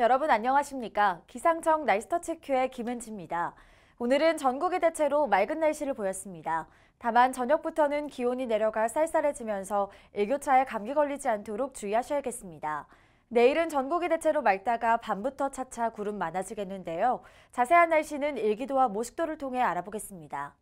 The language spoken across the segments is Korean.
여러분 안녕하십니까? 기상청 날씨터치 큐의 김은지입니다. 오늘은 전국이 대체로 맑은 날씨를 보였습니다. 다만 저녁부터는 기온이 내려가 쌀쌀해지면서 일교차에 감기 걸리지 않도록 주의하셔야겠습니다. 내일은 전국이 대체로 맑다가 밤부터 차차 구름 많아지겠는데요. 자세한 날씨는 일기도와 모식도를 통해 알아보겠습니다.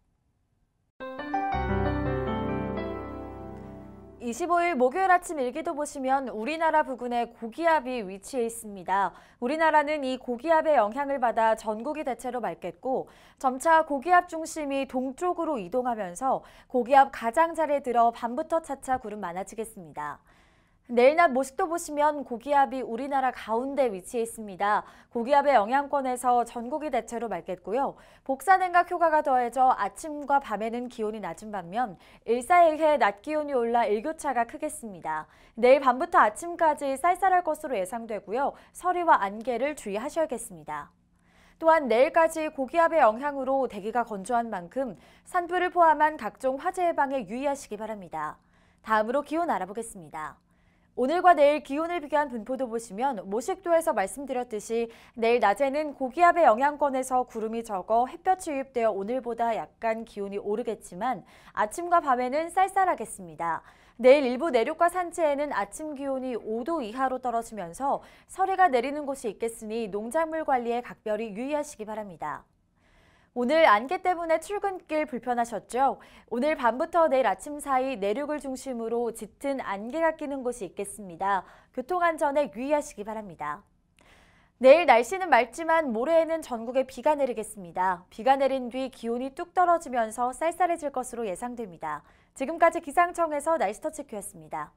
25일 목요일 아침 일기도 보시면 우리나라 부근에 고기압이 위치해 있습니다. 우리나라는 이 고기압의 영향을 받아 전국이 대체로 맑겠고 점차 고기압 중심이 동쪽으로 이동하면서 고기압 가장자리에 들어 밤부터 차차 구름 많아지겠습니다. 내일 낮 모습도 보시면 고기압이 우리나라 가운데 위치해 있습니다. 고기압의 영향권에서 전국이 대체로 맑겠고요. 복사냉각 효과가 더해져 아침과 밤에는 기온이 낮은 반면 일사일해 낮 기온이 올라 일교차가 크겠습니다. 내일 밤부터 아침까지 쌀쌀할 것으로 예상되고요. 서리와 안개를 주의하셔야겠습니다. 또한 내일까지 고기압의 영향으로 대기가 건조한 만큼 산불을 포함한 각종 화재 예방에 유의하시기 바랍니다. 다음으로 기온 알아보겠습니다. 오늘과 내일 기온을 비교한 분포도 보시면 모식도에서 말씀드렸듯이 내일 낮에는 고기압의 영향권에서 구름이 적어 햇볕이 유입되어 오늘보다 약간 기온이 오르겠지만 아침과 밤에는 쌀쌀하겠습니다. 내일 일부 내륙과 산지에는 아침 기온이 5도 이하로 떨어지면서 서해가 내리는 곳이 있겠으니 농작물 관리에 각별히 유의하시기 바랍니다. 오늘 안개 때문에 출근길 불편하셨죠? 오늘 밤부터 내일 아침 사이 내륙을 중심으로 짙은 안개가 끼는 곳이 있겠습니다. 교통안전에 유의하시기 바랍니다. 내일 날씨는 맑지만 모레에는 전국에 비가 내리겠습니다. 비가 내린 뒤 기온이 뚝 떨어지면서 쌀쌀해질 것으로 예상됩니다. 지금까지 기상청에서 날씨터치큐였습니다.